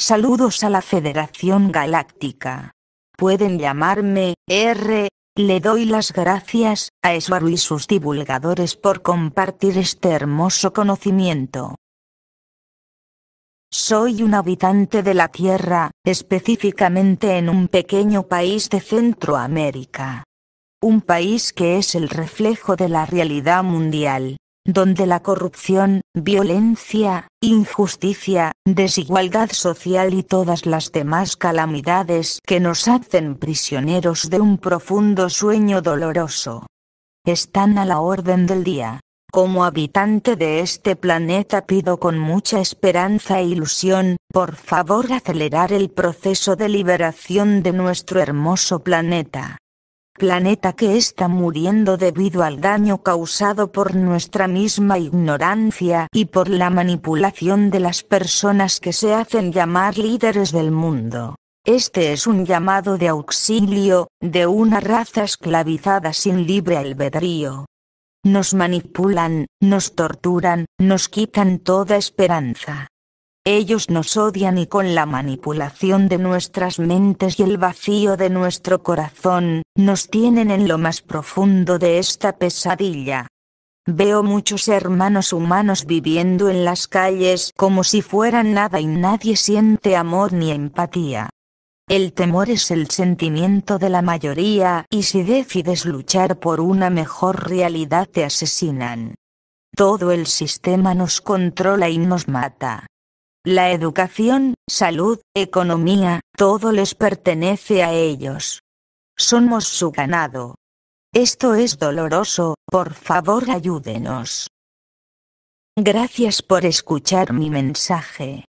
Saludos a la Federación Galáctica. Pueden llamarme R. Le doy las gracias a Esbaru y sus divulgadores por compartir este hermoso conocimiento. Soy un habitante de la Tierra, específicamente en un pequeño país de Centroamérica. Un país que es el reflejo de la realidad mundial, donde la corrupción, violencia, injusticia, desigualdad social y todas las demás calamidades que nos hacen prisioneros de un profundo sueño doloroso, están a la orden del día. Como habitante de este planeta pido con mucha esperanza e ilusión, por favor acelerar el proceso de liberación de nuestro hermoso planeta planeta que está muriendo debido al daño causado por nuestra misma ignorancia y por la manipulación de las personas que se hacen llamar líderes del mundo. Este es un llamado de auxilio, de una raza esclavizada sin libre albedrío. Nos manipulan, nos torturan, nos quitan toda esperanza. Ellos nos odian y con la manipulación de nuestras mentes y el vacío de nuestro corazón, nos tienen en lo más profundo de esta pesadilla. Veo muchos hermanos humanos viviendo en las calles como si fueran nada y nadie siente amor ni empatía. El temor es el sentimiento de la mayoría y si decides luchar por una mejor realidad te asesinan. Todo el sistema nos controla y nos mata. La educación, salud, economía, todo les pertenece a ellos. Somos su ganado. Esto es doloroso, por favor ayúdenos. Gracias por escuchar mi mensaje.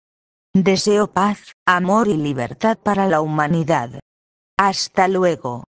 Deseo paz, amor y libertad para la humanidad. Hasta luego.